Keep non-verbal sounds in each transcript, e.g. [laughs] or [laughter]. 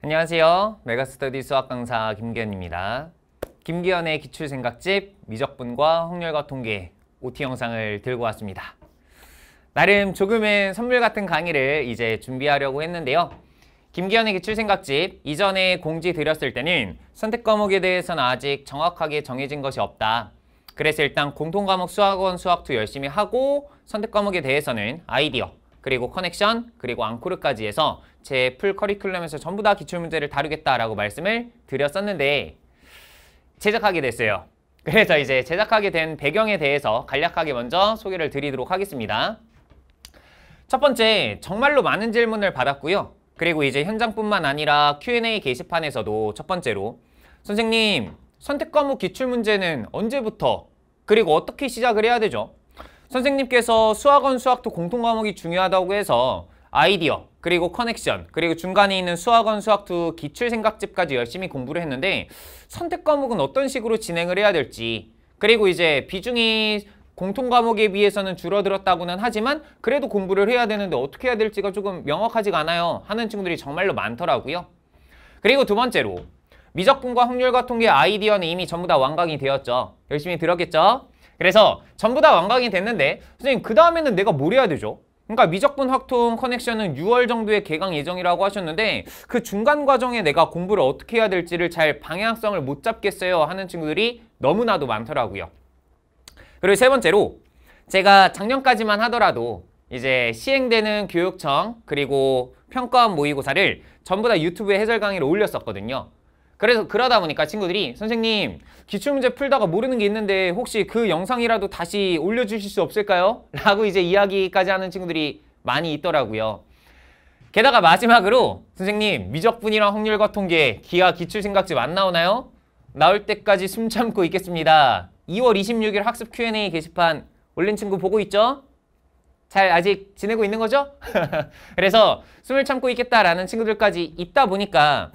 안녕하세요. 메가스터디 수학 강사 김기현입니다. 김기현의 기출생각집 미적분과 확률과 통계 OT 영상을 들고 왔습니다. 나름 조금은 선물 같은 강의를 이제 준비하려고 했는데요. 김기현의 기출생각집 이전에 공지 드렸을 때는 선택 과목에 대해서는 아직 정확하게 정해진 것이 없다. 그래서 일단 공통과목 수학원 수학2 열심히 하고 선택 과목에 대해서는 아이디어 그리고 커넥션, 그리고 앙코르까지 해서 제 풀 커리큘럼에서 전부 다 기출문제를 다루겠다라고 말씀을 드렸었는데 제작하게 됐어요. [laughs] 그래서 이제 제작하게 된 배경에 대해서 간략하게 먼저 소개를 드리도록 하겠습니다. 첫 번째, 정말로 많은 질문을 받았고요. 그리고 이제 현장뿐만 아니라 Q&A 게시판에서도 첫 번째로 선생님, 선택 과목 기출문제는 언제부터 그리고 어떻게 시작을 해야 되죠? 선생님께서 수학은 수학도 공통 과목이 중요하다고 해서 아이디어, 그리고 커넥션, 그리고 중간에 있는 수학원 수학도 기출생각집까지 열심히 공부를 했는데 선택 과목은 어떤 식으로 진행을 해야 될지 그리고 이제 비중이 공통 과목에 비해서는 줄어들었다고는 하지만 그래도 공부를 해야 되는데 어떻게 해야 될지가 조금 명확하지가 않아요 하는 친구들이 정말로 많더라고요. 그리고 두 번째로 미적분과 확률과 통계 아이디어는 이미 전부 다 완강이 되었죠. 열심히 들었겠죠? 그래서 전부 다 완강이 됐는데 선생님 그 다음에는 내가 뭘 해야 되죠? 그러니까 미적분 확통 커넥션은 6월 정도에 개강 예정이라고 하셨는데 그 중간 과정에 내가 공부를 어떻게 해야 될지를 잘 방향성을 못 잡겠어요 하는 친구들이 너무나도 많더라고요. 그리고 세 번째로 제가 작년까지만 하더라도 이제 시행되는 교육청 그리고 평가원 모의고사를 전부 다 유튜브에 해설 강의를 올렸었거든요. 그래서 그러다 보니까 친구들이 선생님 기출문제 풀다가 모르는 게 있는데 혹시 그 영상이라도 다시 올려주실 수 없을까요? 라고 이제 이야기까지 하는 친구들이 많이 있더라고요. 게다가 마지막으로 선생님 미적분이랑 확률과 통계 기하 기출생각집 안 나오나요? 나올 때까지 숨 참고 있겠습니다. 2월 26일 학습 Q&A 게시판 올린 친구 보고 있죠? 잘 아직 지내고 있는 거죠? [laughs] 그래서 숨을 참고 있겠다라는 친구들까지 있다 보니까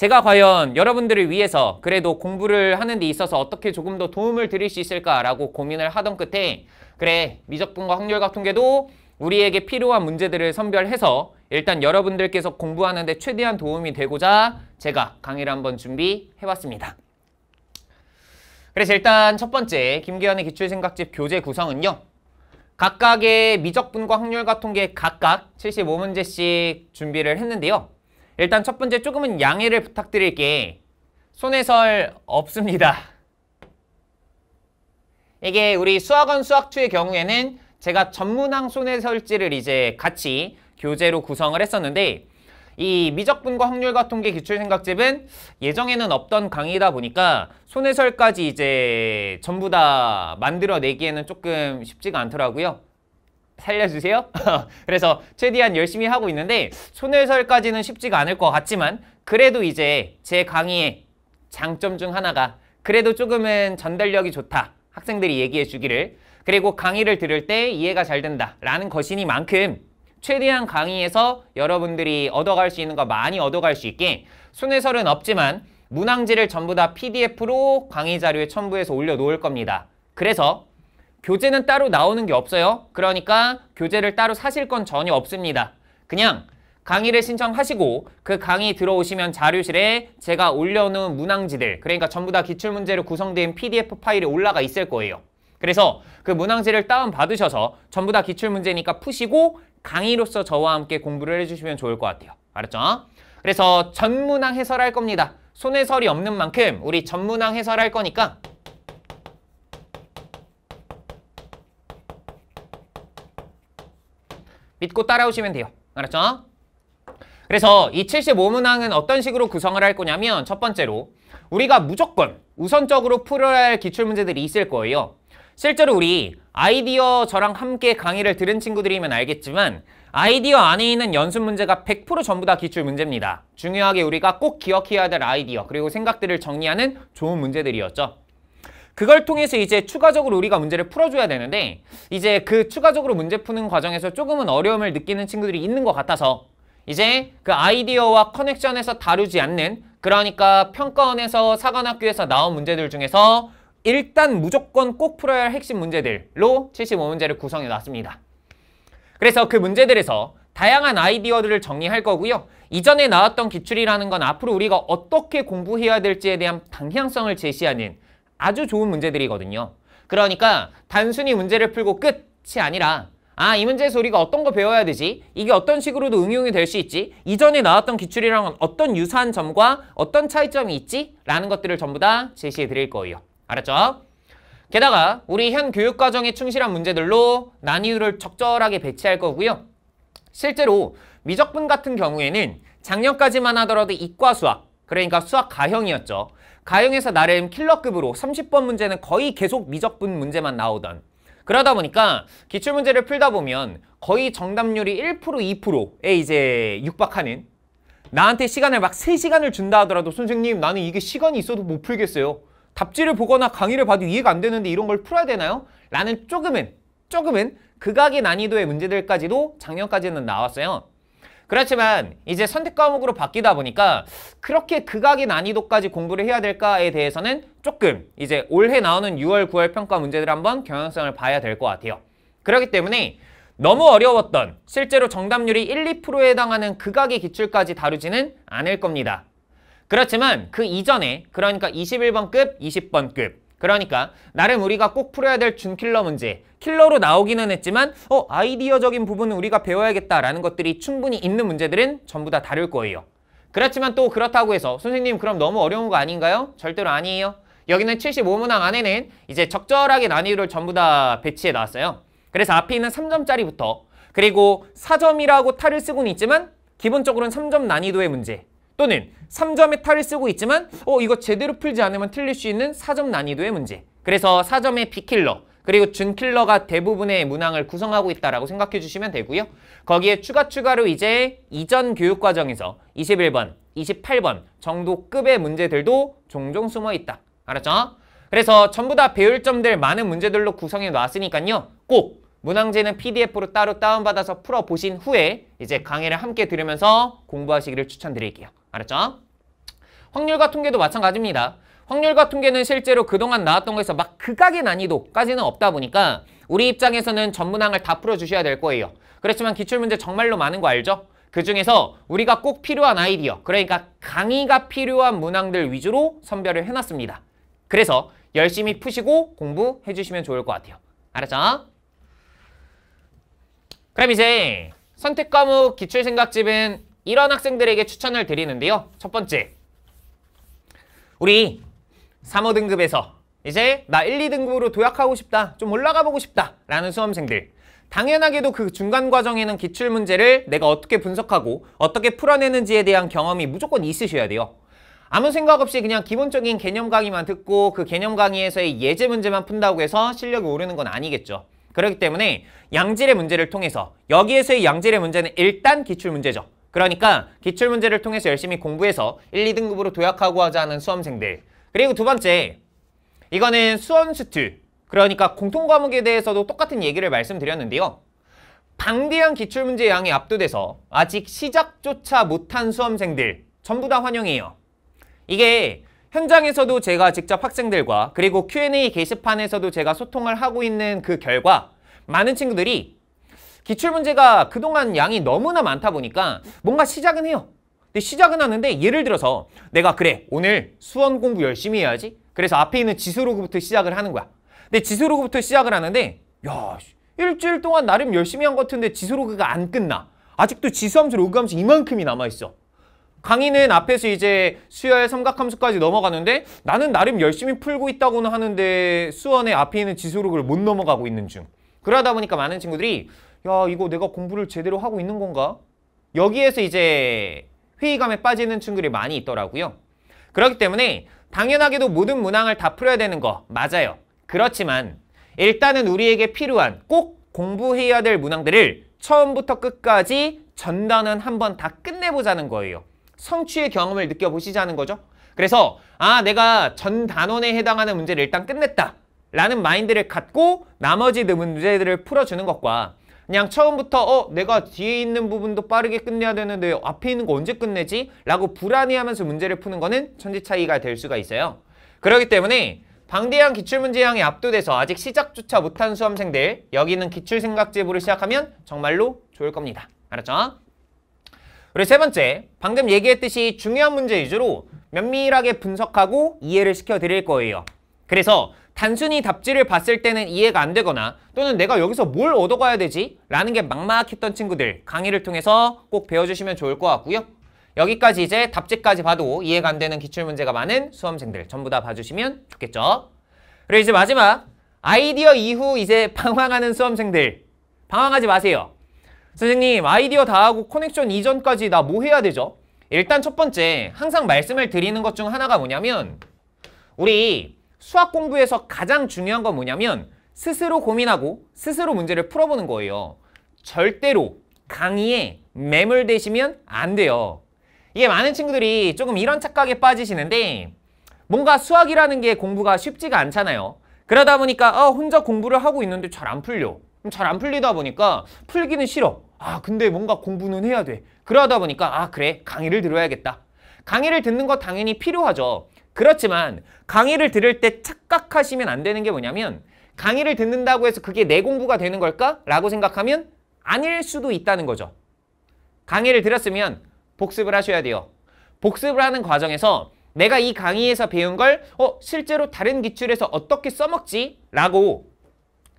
제가 과연 여러분들을 위해서 그래도 공부를 하는 데 있어서 어떻게 조금 더 도움을 드릴 수 있을까라고 고민을 하던 끝에 그래 미적분과 확률과 통계도 우리에게 필요한 문제들을 선별해서 일단 여러분들께서 공부하는 데 최대한 도움이 되고자 제가 강의를 한번 준비해봤습니다. 그래서 일단 첫 번째 김기현의 기출생각집 교재 구성은요. 각각의 미적분과 확률과 통계 각각 75문제씩 준비를 했는데요. 일단 첫 번째 조금은 양해를 부탁드릴게 손해설 없습니다. 이게 우리 수학원 수학투의 경우에는 제가 전문항 손해설지를 이제 같이 교재로 구성을 했었는데 이 미적분과 확률과 통계 기출생각집은 예정에는 없던 강의다 보니까 손해설까지 이제 전부 다 만들어내기에는 조금 쉽지가 않더라고요. 살려주세요. [laughs] 그래서 최대한 열심히 하고 있는데 손해설까지는 쉽지가 않을 것 같지만 그래도 이제 제 강의의 장점 중 하나가 그래도 조금은 전달력이 좋다. 학생들이 얘기해 주기를 그리고 강의를 들을 때 이해가 잘 된다 라는 것이니만큼 최대한 강의에서 여러분들이 얻어갈 수 있는 거 많이 얻어갈 수 있게 손회설은 없지만 문항지를 전부 다 PDF로 강의 자료에 첨부해서 올려놓을 겁니다. 그래서 교재는 따로 나오는 게 없어요. 그러니까 교재를 따로 사실 건 전혀 없습니다. 그냥 강의를 신청하시고 그 강의 들어오시면 자료실에 제가 올려놓은 문항지들 그러니까 전부 다 기출문제로 구성된 PDF 파일이 올라가 있을 거예요. 그래서 그 문항지를 다운받으셔서 전부 다 기출문제니까 푸시고 강의로서 저와 함께 공부를 해주시면 좋을 것 같아요. 알았죠? 그래서 전문항 해설할 겁니다. 손해설이 없는 만큼 우리 전문항 해설할 거니까 믿고 따라오시면 돼요. 알았죠? 그래서 이 75문항은 어떤 식으로 구성을 할 거냐면 첫 번째로 우리가 무조건 우선적으로 풀어야 할 기출문제들이 있을 거예요. 실제로 우리 아이디어 저랑 함께 강의를 들은 친구들이면 알겠지만 아이디어 안에 있는 연습 문제가 100% 전부 다 기출 문제입니다. 중요하게 우리가 꼭 기억해야 될 아이디어 그리고 생각들을 정리하는 좋은 문제들이었죠. 그걸 통해서 이제 추가적으로 우리가 문제를 풀어줘야 되는데 이제 그 추가적으로 문제 푸는 과정에서 조금은 어려움을 느끼는 친구들이 있는 것 같아서 이제 그 아이디어와 커넥션에서 다루지 않는 그러니까 평가원에서 사관학교에서 나온 문제들 중에서 일단 무조건 꼭 풀어야 할 핵심 문제들로 75문제를 구성해 놨습니다. 그래서 그 문제들에서 다양한 아이디어들을 정리할 거고요. 이전에 나왔던 기출이라는 건 앞으로 우리가 어떻게 공부해야 될지에 대한 방향성을 제시하는 아주 좋은 문제들이거든요. 그러니까 단순히 문제를 풀고 끝이 아니라 아, 이 문제에서 우리가 어떤 거 배워야 되지? 이게 어떤 식으로도 응용이 될 수 있지? 이전에 나왔던 기출이랑은 어떤 유사한 점과 어떤 차이점이 있지? 라는 것들을 전부 다 제시해 드릴 거예요. 알았죠? 게다가 우리 현 교육과정에 충실한 문제들로 난이도를 적절하게 배치할 거고요. 실제로 미적분 같은 경우에는 작년까지만 하더라도 이과 수학, 그러니까 수학 가형이었죠. 가용에서 나름 킬러급으로 30번 문제는 거의 계속 미적분 문제만 나오던 그러다 보니까 기출문제를 풀다 보면 거의 정답률이 1% 2%에 이제 육박하는 나한테 시간을 막 3시간을 준다 하더라도 선생님 나는 이게 시간이 있어도 못 풀겠어요 답지를 보거나 강의를 봐도 이해가 안 되는데 이런 걸 풀어야 되나요? 라는 조금은 조금은 극악의 난이도의 문제들까지도 작년까지는 나왔어요 그렇지만 이제 선택 과목으로 바뀌다 보니까 그렇게 극악의 난이도까지 공부를 해야 될까에 대해서는 조금 이제 올해 나오는 6월, 9월 평가 문제들 한번 경향성을 봐야 될 것 같아요. 그렇기 때문에 너무 어려웠던 실제로 정답률이 1, 2%에 해당하는 극악의 기출까지 다루지는 않을 겁니다. 그렇지만 그 이전에 그러니까 21번급, 20번급 그러니까 나름 우리가 꼭 풀어야 될 준킬러 문제 킬러로 나오기는 했지만 어 아이디어적인 부분은 우리가 배워야겠다라는 것들이 충분히 있는 문제들은 전부 다다를 거예요. 그렇지만 또 그렇다고 해서 선생님 그럼 너무 어려운 거 아닌가요? 절대로 아니에요. 여기는 75문항 안에는 이제 적절하게 난이도를 전부 다 배치해 놨어요. 그래서 앞에 있는 3점짜리부터 그리고 4점이라고 탈을 쓰고는 있지만 기본적으로는 3점 난이도의 문제 또는 3점의 탈을 쓰고 있지만 어 이거 제대로 풀지 않으면 틀릴 수 있는 4점 난이도의 문제 그래서 4점의 비킬러 그리고 준킬러가 대부분의 문항을 구성하고 있다고 라 생각해 주시면 되고요. 거기에 추가 추가로 이제 이전 교육과정에서 21번, 28번 정도급의 문제들도 종종 숨어 있다. 알았죠? 그래서 전부 다 배울 점들 많은 문제들로 구성해 놨으니까요. 꼭 문항제는 PDF로 따로 다운받아서 풀어보신 후에 이제 강의를 함께 들으면서 공부하시기를 추천드릴게요. 알았죠? 확률과 통계도 마찬가지입니다. 확률과 통계는 실제로 그동안 나왔던 거에서 막 극악의 난이도까지는 없다 보니까 우리 입장에서는 전문항을 다 풀어주셔야 될 거예요. 그렇지만 기출문제 정말로 많은 거 알죠? 그 중에서 우리가 꼭 필요한 아이디어, 그러니까 강의가 필요한 문항들 위주로 선별을 해놨습니다. 그래서 열심히 푸시고 공부해주시면 좋을 것 같아요. 알았죠? 그럼 이제 선택 과목 기출 생각집은 이런 학생들에게 추천을 드리는데요. 첫 번째, 우리 3, 5등급에서 이제 나 1, 2등급으로 도약하고 싶다, 좀 올라가 보고 싶다 라는 수험생들 당연하게도 그 중간 과정에는 기출 문제를 내가 어떻게 분석하고 어떻게 풀어내는지에 대한 경험이 무조건 있으셔야 돼요. 아무 생각 없이 그냥 기본적인 개념 강의만 듣고 그 개념 강의에서의 예제 문제만 푼다고 해서 실력이 오르는 건 아니겠죠. 그렇기 때문에 양질의 문제를 통해서 여기에서의 양질의 문제는 일단 기출문제죠. 그러니까 기출문제를 통해서 열심히 공부해서 1, 2등급으로 도약하고 하자 하는 수험생들 그리고 두 번째 이거는 수험수툴 그러니까 공통과목에 대해서도 똑같은 얘기를 말씀드렸는데요. 방대한 기출문제 양이 압도돼서 아직 시작조차 못한 수험생들 전부 다 환영해요. 이게 현장에서도 제가 직접 학생들과 그리고 Q&A 게시판에서도 제가 소통을 하고 있는 그 결과 많은 친구들이 기출문제가 그동안 양이 너무나 많다 보니까 뭔가 시작은 해요. 근데 시작은 하는데 예를 들어서 내가 그래 오늘 수원 공부 열심히 해야지 그래서 앞에 있는 지수로그부터 시작을 하는 거야. 근데 지수로그부터 시작을 하는데 야 일주일 동안 나름 열심히 한 것 같은데 지수로그가 안 끝나. 아직도 지수함수 로그함수 이만큼이 남아있어. 강의는 앞에서 이제 수열 삼각함수까지 넘어가는데 나는 나름 열심히 풀고 있다고는 하는데 수원의 앞에 있는 지수그를못 넘어가고 있는 중. 그러다 보니까 많은 친구들이 야 이거 내가 공부를 제대로 하고 있는 건가? 여기에서 이제 회의감에 빠지는 친구들이 많이 있더라고요. 그렇기 때문에 당연하게도 모든 문항을 다 풀어야 되는 거 맞아요. 그렇지만 일단은 우리에게 필요한 꼭 공부해야 될 문항들을 처음부터 끝까지 전단은 한번 다 끝내보자는 거예요. 성취의 경험을 느껴보시자는 거죠. 그래서 아 내가 전 단원에 해당하는 문제를 일단 끝냈다. 라는 마인드를 갖고 나머지 문제들을 풀어주는 것과 그냥 처음부터 어 내가 뒤에 있는 부분도 빠르게 끝내야 되는데 앞에 있는 거 언제 끝내지? 라고 불안해하면서 문제를 푸는 거는 천지 차이가 될 수가 있어요. 그러기 때문에 방대한 기출문제양에 압도돼서 아직 시작조차 못한 수험생들 여기는 기출생각제부를 시작하면 정말로 좋을 겁니다. 알았죠? 그리고 세 번째, 방금 얘기했듯이 중요한 문제 위주로 면밀하게 분석하고 이해를 시켜드릴 거예요. 그래서 단순히 답지를 봤을 때는 이해가 안 되거나 또는 내가 여기서 뭘 얻어가야 되지? 라는 게 막막했던 친구들 강의를 통해서 꼭 배워주시면 좋을 것 같고요. 여기까지 이제 답지까지 봐도 이해가 안 되는 기출문제가 많은 수험생들 전부 다 봐주시면 좋겠죠. 그리고 이제 마지막 아이디어 이후 이제 방황하는 수험생들 방황하지 마세요. 선생님 아이디어 다 하고 커넥션 이전까지 나 뭐 해야 되죠? 일단 첫 번째 항상 말씀을 드리는 것 중 하나가 뭐냐면 우리 수학 공부에서 가장 중요한 건 뭐냐면 스스로 고민하고 스스로 문제를 풀어보는 거예요. 절대로 강의에 매몰되시면 안 돼요. 이게 많은 친구들이 조금 이런 착각에 빠지시는데 뭔가 수학이라는 게 공부가 쉽지가 않잖아요. 그러다 보니까 어, 혼자 공부를 하고 있는데 잘 안 풀려. 잘 안 풀리다 보니까 풀기는 싫어. 아 근데 뭔가 공부는 해야 돼. 그러다 보니까 아 그래 강의를 들어야겠다. 강의를 듣는 거 당연히 필요하죠. 그렇지만 강의를 들을 때 착각하시면 안 되는 게 뭐냐면 강의를 듣는다고 해서 그게 내 공부가 되는 걸까? 라고 생각하면 아닐 수도 있다는 거죠. 강의를 들었으면 복습을 하셔야 돼요. 복습을 하는 과정에서 내가 이 강의에서 배운 걸 어, 실제로 다른 기출에서 어떻게 써먹지? 라고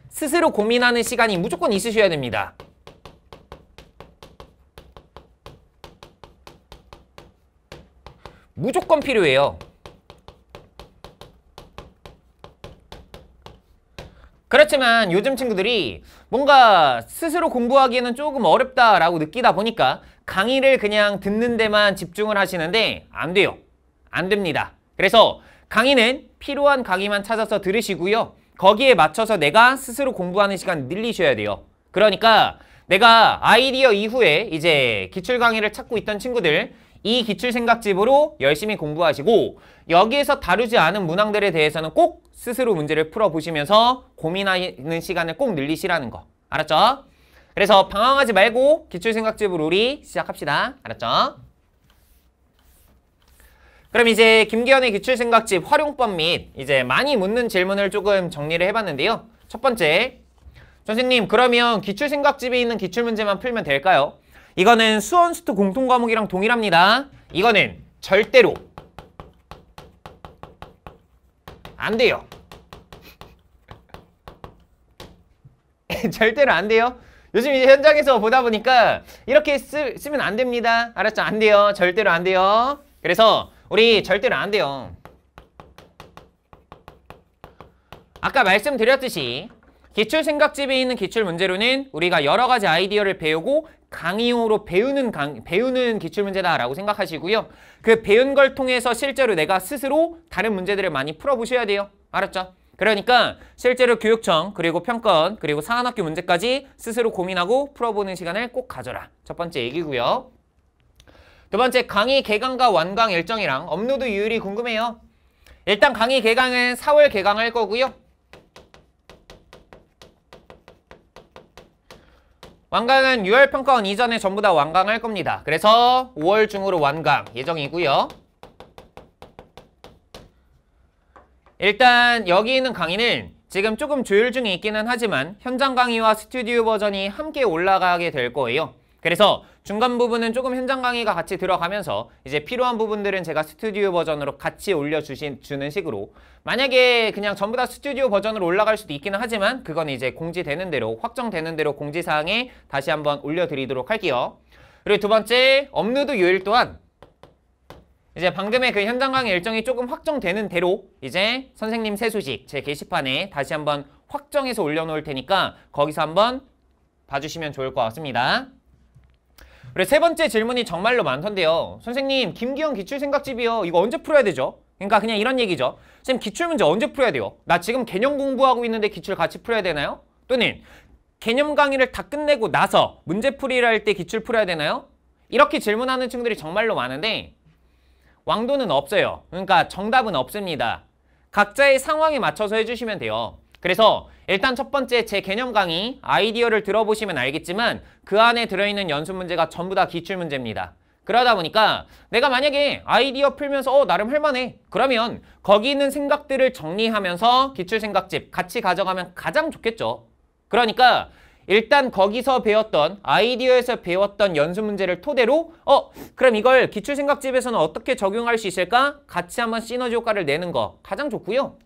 스스로 고민하는 시간이 무조건 있으셔야 됩니다. 무조건 필요해요. 그렇지만 요즘 친구들이 뭔가 스스로 공부하기에는 조금 어렵다라고 느끼다 보니까 강의를 그냥 듣는 데만 집중을 하시는데 안 돼요. 안 됩니다. 그래서 강의는 필요한 강의만 찾아서 들으시고요. 거기에 맞춰서 내가 스스로 공부하는 시간 늘리셔야 돼요. 그러니까 내가 아이디어 이후에 이제 기출 강의를 찾고 있던 친구들 이 기출 생각집으로 열심히 공부하시고 여기에서 다루지 않은 문항들에 대해서는 꼭 스스로 문제를 풀어보시면서 고민하는 시간을 꼭 늘리시라는 거. 알았죠? 그래서 방황하지 말고 기출생각집으로 우리 시작합시다. 알았죠? 그럼 이제 김기현의 기출생각집 활용법 및 이제 많이 묻는 질문을 조금 정리를 해봤는데요. 첫 번째, 선생님 그러면 기출생각집에 있는 기출문제만 풀면 될까요? 이거는 수원수트 공통과목이랑 동일합니다. 이거는 절대로 안 돼요. [laughs] 절대로 안 돼요. 요즘 현장에서 보다 보니까 이렇게 쓰, 쓰면 안 됩니다. 알았죠? 안 돼요. 절대로 안 돼요. 그래서 우리 절대로 안 돼요. 아까 말씀드렸듯이 기출생각집에 있는 기출문제로는 우리가 여러 가지 아이디어를 배우고 강의용으로 배우는 강, 배우는 기출문제다라고 생각하시고요. 그 배운 걸 통해서 실제로 내가 스스로 다른 문제들을 많이 풀어보셔야 돼요. 알았죠? 그러니까 실제로 교육청 그리고 평건 그리고 사안학교 문제까지 스스로 고민하고 풀어보는 시간을 꼭 가져라. 첫 번째 얘기고요. 두 번째 강의 개강과 완강 일정이랑 업로드 유율이 궁금해요. 일단 강의 개강은 4월 개강할 거고요. 완강은 6월 평가원 이전에 전부 다 완강할 겁니다. 그래서 5월 중으로 완강 예정이고요. 일단 여기 있는 강의는 지금 조금 조율 중에 있기는 하지만 현장 강의와 스튜디오 버전이 함께 올라가게 될 거예요. 그래서 중간 부분은 조금 현장 강의가 같이 들어가면서 이제 필요한 부분들은 제가 스튜디오 버전으로 같이 올려주신 주는 식으로 만약에 그냥 전부 다 스튜디오 버전으로 올라갈 수도 있기는 하지만 그건 이제 공지되는 대로 확정되는 대로 공지사항에 다시 한번 올려드리도록 할게요. 그리고 두 번째 업로드 요일 또한 이제 방금의 그 현장 강의 일정이 조금 확정되는 대로 이제 선생님 새 소식 제 게시판에 다시 한번 확정해서 올려놓을 테니까 거기서 한번 봐주시면 좋을 것 같습니다. 그래 세 번째 질문이 정말로 많던데요. 선생님 김기영 기출생각집이요. 이거 언제 풀어야 되죠? 그러니까 그냥 이런 얘기죠. 선생님 기출문제 언제 풀어야 돼요? 나 지금 개념 공부하고 있는데 기출 같이 풀어야 되나요? 또는 개념 강의를 다 끝내고 나서 문제풀이를 할 때 기출 풀어야 되나요? 이렇게 질문하는 친구들이 정말로 많은데 왕도는 없어요. 그러니까 정답은 없습니다. 각자의 상황에 맞춰서 해주시면 돼요. 그래서 일단 첫 번째 제 개념 강의 아이디어를 들어보시면 알겠지만 그 안에 들어있는 연습 문제가 전부 다 기출 문제입니다. 그러다 보니까 내가 만약에 아이디어 풀면서 어 나름 할만해 그러면 거기 있는 생각들을 정리하면서 기출생각집 같이 가져가면 가장 좋겠죠 그러니까 일단 거기서 배웠던 아이디어에서 배웠던 연습 문제를 토대로 어 그럼 이걸 기출생각집에서는 어떻게 적용할 수 있을까 같이 한번 시너지 효과를 내는 거 가장 좋고요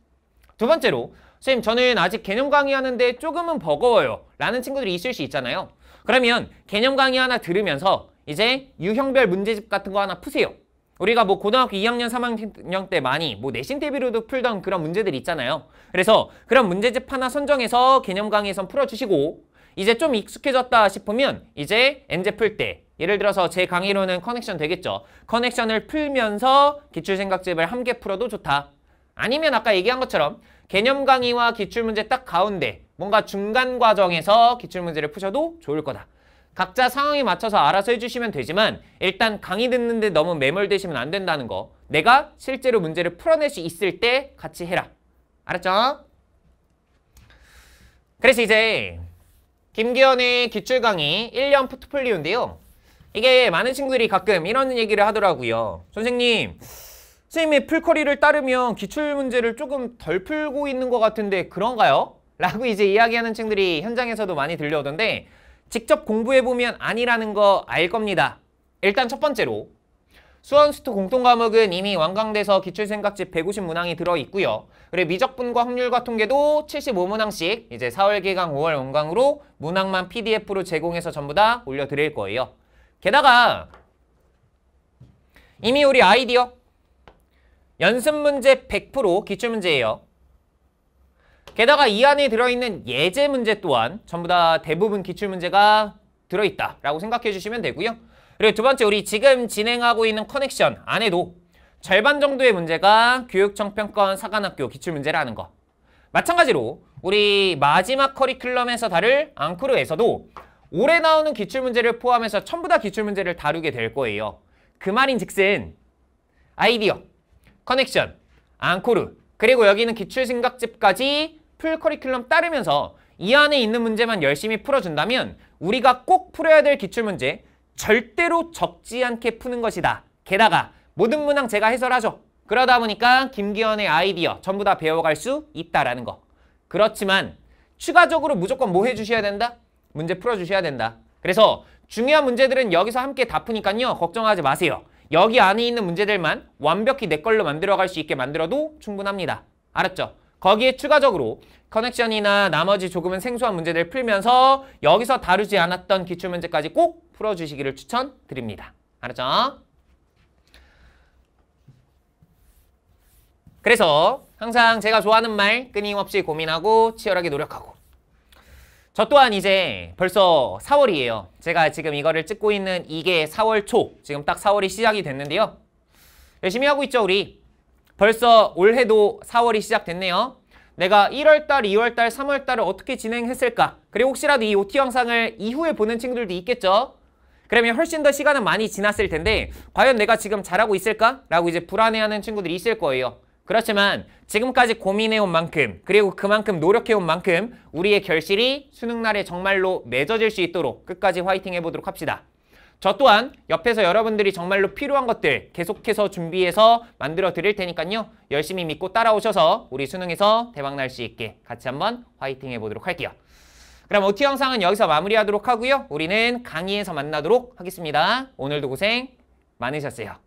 두 번째로 선생님 저는 아직 개념 강의하는데 조금은 버거워요 라는 친구들이 있을 수 있잖아요 그러면 개념 강의 하나 들으면서 이제 유형별 문제집 같은 거 하나 푸세요 우리가 뭐 고등학교 2학년, 3학년 때 많이 뭐 내신 대비로도 풀던 그런 문제들 있잖아요 그래서 그런 문제집 하나 선정해서 개념 강의에선 풀어주시고 이제 좀 익숙해졌다 싶으면 이제 엔제 풀 때 예를 들어서 제 강의로는 커넥션 되겠죠 커넥션을 풀면서 기출생각집을 함께 풀어도 좋다 아니면 아까 얘기한 것처럼 개념 강의와 기출문제 딱 가운데 뭔가 중간 과정에서 기출문제를 푸셔도 좋을 거다. 각자 상황에 맞춰서 알아서 해주시면 되지만 일단 강의 듣는데 너무 매몰되시면 안 된다는 거 내가 실제로 문제를 풀어낼 수 있을 때 같이 해라. 알았죠? 그래서 이제 김기현의 기출 강의 1년 포트폴리오인데요. 이게 많은 친구들이 가끔 이런 얘기를 하더라고요. 선생님 선생님의 풀커리를 따르면 기출문제를 조금 덜 풀고 있는 것 같은데 그런가요? 라고 이제 이야기하는 층들이 현장에서도 많이 들려오던데 직접 공부해보면 아니라는 거 알 겁니다. 일단 첫 번째로 수원수토 공통과목은 이미 완강돼서 기출생각지 150문항이 들어있고요. 그리고 미적분과 확률과 통계도 75문항씩 이제 4월 개강 5월 원강으로 문항만 PDF로 제공해서 전부 다 올려드릴 거예요. 게다가 이미 우리 아이디어 연습 문제 100% 기출 문제예요. 게다가 이 안에 들어있는 예제 문제 또한 전부 다 대부분 기출 문제가 들어있다라고 생각해 주시면 되고요. 그리고 두 번째 우리 지금 진행하고 있는 커넥션 안에도 절반 정도의 문제가 교육청 평가원 사관학교 기출 문제라는 거. 마찬가지로 우리 마지막 커리큘럼에서 다룰 앙크루에서도 올해 나오는 기출 문제를 포함해서 전부 다 기출 문제를 다루게 될 거예요. 그 말인 즉슨 아이디어, 커넥션, 앙코르, 그리고 여기는 기출생각집까지 풀 커리큘럼 따르면서 이 안에 있는 문제만 열심히 풀어준다면 우리가 꼭 풀어야 될 기출문제 절대로 적지 않게 푸는 것이다. 게다가 모든 문항 제가 해설하죠. 그러다 보니까 김기현의 아이디어 전부 다 배워갈 수 있다라는 거. 그렇지만 추가적으로 무조건 뭐 해주셔야 된다? 문제 풀어주셔야 된다. 그래서 중요한 문제들은 여기서 함께 다 푸니까요. 걱정하지 마세요. 여기 안에 있는 문제들만 완벽히 내 걸로 만들어갈 수 있게 만들어도 충분합니다. 알았죠? 거기에 추가적으로 커넥션이나 나머지 조금은 생소한 문제들 풀면서 여기서 다루지 않았던 기출문제까지 꼭 풀어주시기를 추천드립니다. 알았죠? 그래서 항상 제가 좋아하는 말 끊임없이 고민하고 치열하게 노력하고 저 또한 이제 벌써 4월이에요. 제가 지금 이거를 찍고 있는 이게 4월 초, 지금 딱 4월이 시작이 됐는데요. 열심히 하고 있죠, 우리. 벌써 올해도 4월이 시작됐네요. 내가 1월달, 2월달, 3월달을 어떻게 진행했을까? 그리고 혹시라도 이 OT 영상을 이후에 보는 친구들도 있겠죠? 그러면 훨씬 더 시간은 많이 지났을 텐데 과연 내가 지금 잘하고 있을까? 라고 이제 불안해하는 친구들이 있을 거예요. 그렇지만 지금까지 고민해온 만큼 그리고 그만큼 노력해온 만큼 우리의 결실이 수능날에 정말로 맺어질 수 있도록 끝까지 화이팅 해보도록 합시다. 저 또한 옆에서 여러분들이 정말로 필요한 것들 계속해서 준비해서 만들어 드릴 테니까요. 열심히 믿고 따라오셔서 우리 수능에서 대박 날 수 있게 같이 한번 화이팅 해보도록 할게요. 그럼 OT 영상은 여기서 마무리하도록 하고요. 우리는 강의에서 만나도록 하겠습니다. 오늘도 고생 많으셨어요.